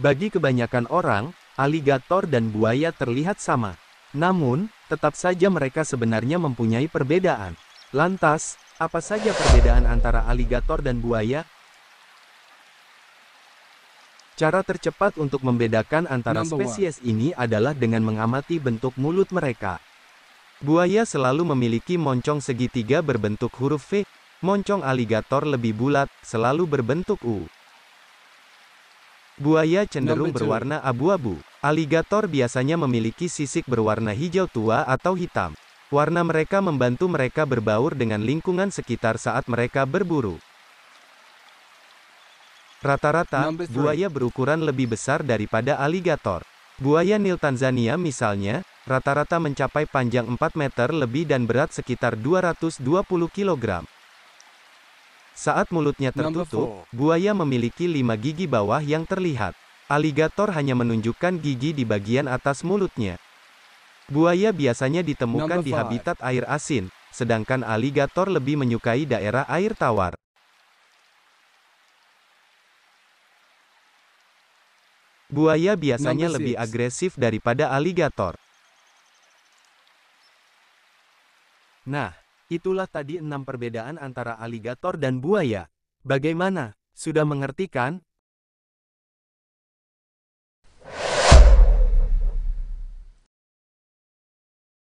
Bagi kebanyakan orang, aligator dan buaya terlihat sama. Namun, tetap saja mereka sebenarnya mempunyai perbedaan. Lantas, apa saja perbedaan antara aligator dan buaya? Cara tercepat untuk membedakan antara spesies ini adalah dengan mengamati bentuk mulut mereka. Buaya selalu memiliki moncong segitiga berbentuk huruf V, moncong aligator lebih bulat, selalu berbentuk U. Buaya cenderung berwarna abu-abu. Aligator biasanya memiliki sisik berwarna hijau tua atau hitam. Warna mereka membantu mereka berbaur dengan lingkungan sekitar saat mereka berburu. Rata-rata, buaya berukuran lebih besar daripada aligator. Buaya Nil Tanzania misalnya, rata-rata mencapai panjang 4 meter lebih dan berat sekitar 220 kilogram. Saat mulutnya tertutup, buaya memiliki lima gigi bawah yang terlihat. Aligator hanya menunjukkan gigi di bagian atas mulutnya. Buaya biasanya ditemukan di habitat air asin, sedangkan aligator lebih menyukai daerah air tawar. Buaya biasanya lebih agresif daripada aligator. Nah, Itulah tadi enam perbedaan antara aligator dan buaya. Bagaimana? Sudah mengerti kan?